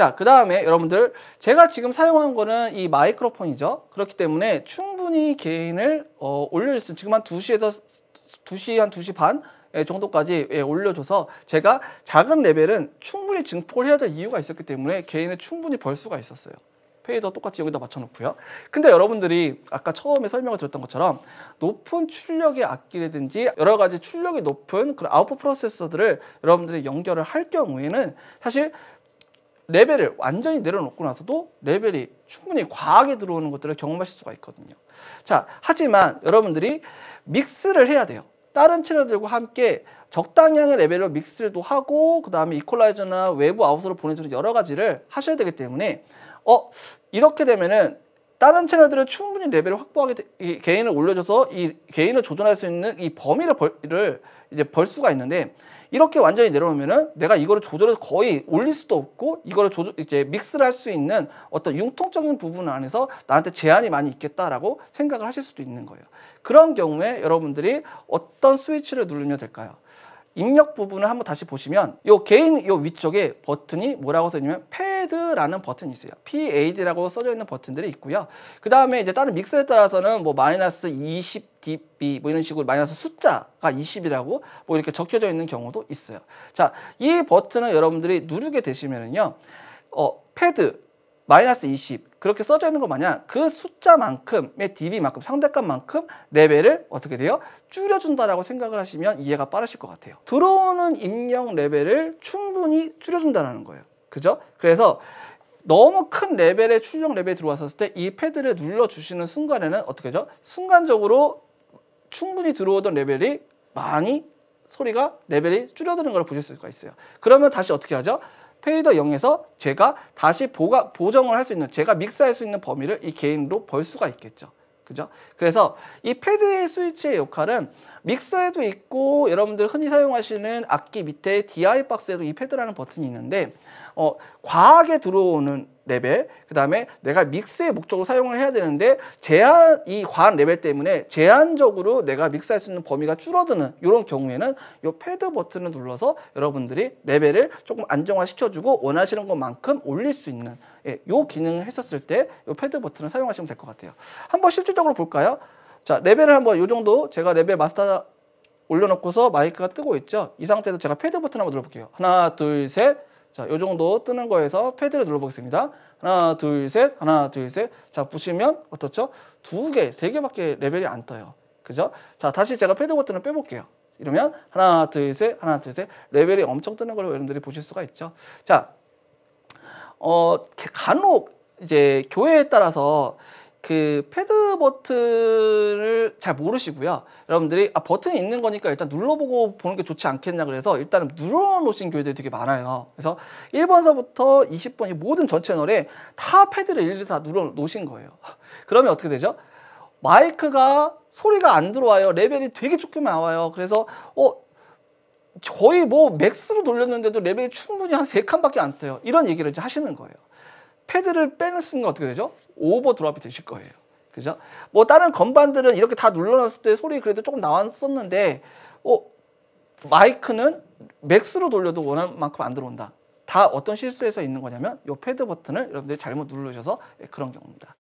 자, 그 다음에 여러분들 제가 지금 사용한 거는 이 마이크로폰이죠. 그렇기 때문에 충분히 개인을 어, 올려줄 수 지금 한 2시에서 2시 한 2시 반 예, 정도까지 예, 올려줘서 제가 작은 레벨은 충분히 증폭을 해야 될 이유가 있었기 때문에 개인을 충분히 벌 수가 있었어요. 페이더 똑같이 여기다 맞춰놓고요. 근데 여러분들이 아까 처음에 설명을 드렸던 것처럼 높은 출력의 악기라든지 여러 가지 출력이 높은 그런 아웃풋 프로세서들을 여러분들이 연결을 할 경우에는 사실 레벨을 완전히 내려놓고 나서도 레벨이 충분히 과하게 들어오는 것들을 경험하실 수가 있거든요. 자, 하지만 여러분들이 믹스를 해야 돼요. 다른 채널들과 함께 적당량의 레벨로 믹스를 또 하고 그 다음에 이퀄라이저나 외부 아웃으로 보내주는 여러 가지를 하셔야 되기 때문에 어 이렇게 되면은 다른 채널들은 충분히 레벨을 확보하게 되, 개인을 올려줘서 이 개인을 조절할 수 있는 이 범위를 벌, 이제 벌 수가 있는데 이렇게 완전히 내려오면은 내가 이거를 조절해서 거의 올릴 수도 없고 이거를 조절 이제 믹스를 할 수 있는 어떤 융통적인 부분 안에서 나한테 제한이 많이 있겠다라고 생각을 하실 수도 있는 거예요. 그런 경우에 여러분들이 어떤 스위치를 누르면 될까요? 입력 부분을 한번 다시 보시면 요 개인 요 위쪽에 버튼이 뭐라고 써있냐면 패드라는 버튼이 있어요. PAD라고 써져 있는 버튼들이 있고요. 그 다음에 이제 다른 믹서에 따라서는 뭐 마이너스 20 dB 뭐 이런 식으로 마이너스 숫자가 20이라고 뭐 이렇게 적혀져 있는 경우도 있어요. 자, 이 버튼을 여러분들이 누르게 되시면은요, 어, 패드 마이너스 20 그렇게 써져 있는 것 마냥 그 숫자만큼의 dB만큼 상대값만큼 레벨을 어떻게 돼요? 줄여준다라고 생각을 하시면 이해가 빠르실 것 같아요. 들어오는 입력 레벨을 충분히 줄여준다는 거예요. 그죠? 그래서 너무 큰 레벨의 출력 레벨에 들어왔을때 이 패드를 눌러주시는 순간에는 어떻게 죠 순간적으로 충분히 들어오던 레벨이 많이 소리가 레벨이 줄어드는 걸 보실 수가 있어요. 그러면 다시 어떻게 하죠? 페이더 0에서 제가 다시 보가, 보정을 할 수 있는, 제가 믹스할 수 있는 범위를 이 게인으로 볼 수가 있겠죠. 그죠? 그래서 이 패드의 스위치의 역할은 믹서에도 있고 여러분들 흔히 사용하시는 악기 밑에 DI 박스에도 이 패드라는 버튼이 있는데 어, 과하게 들어오는 레벨 그 다음에 내가 믹스의 목적으로 사용을 해야 되는데 제한 이 과한 레벨 때문에 제한적으로 내가 믹스할 수 있는 범위가 줄어드는 이런 경우에는 이 패드 버튼을 눌러서 여러분들이 레벨을 조금 안정화 시켜주고 원하시는 것만큼 올릴 수 있는 예, 요 기능을 했었을 때요 패드 버튼을 사용하시면 될 것 같아요. 한번 실질적으로 볼까요? 자, 레벨을 한번 요 정도 제가 레벨 마스터 올려놓고서 마이크가 뜨고 있죠. 이 상태에서 제가 패드 버튼 한번 눌러볼게요. 하나, 둘, 셋. 자, 요 정도 뜨는 거에서 패드를 눌러보겠습니다. 하나, 둘, 셋. 하나, 둘, 셋. 자, 보시면 어떻죠? 두 개, 세 개밖에 레벨이 안 떠요. 그죠? 자, 다시 제가 패드 버튼을 빼볼게요. 이러면 하나, 둘, 셋. 하나, 둘, 셋. 레벨이 엄청 뜨는 걸 여러분들이 보실 수가 있죠. 자, 어 간혹 이제 교회에 따라서 그 패드 버튼을 잘 모르시고요. 여러분들이 아 버튼이 있는 거니까 일단 눌러보고 보는 게 좋지 않겠냐 그래서 일단 은 눌러놓으신 교회들이 되게 많아요. 그래서 1번서부터 20번 이 모든 전 채널에 다 패드를 일일이 다 눌러놓으신 거예요. 그러면 어떻게 되죠? 마이크가 소리가 안 들어와요. 레벨이 되게 조금 나와요. 그래서 어 거의 뭐 맥스로 돌렸는데도 레벨이 충분히 한 세칸밖에안 떠요 이런 얘기를 이제 하시는 거예요. 패드를 빼는 순간 어떻게 되죠? 오버 드랍이 되실 거예요. 그죠? 뭐 다른 건반들은 이렇게 다 눌러놨을 때 소리 그래도 조금 나왔었는데 어, 마이크는 맥스로 돌려도 원하는 만큼 안 들어온다. 다 어떤 실수에서 있는 거냐면 이 패드 버튼을 여러분들이 잘못 누르셔서 예, 그런 경우입니다.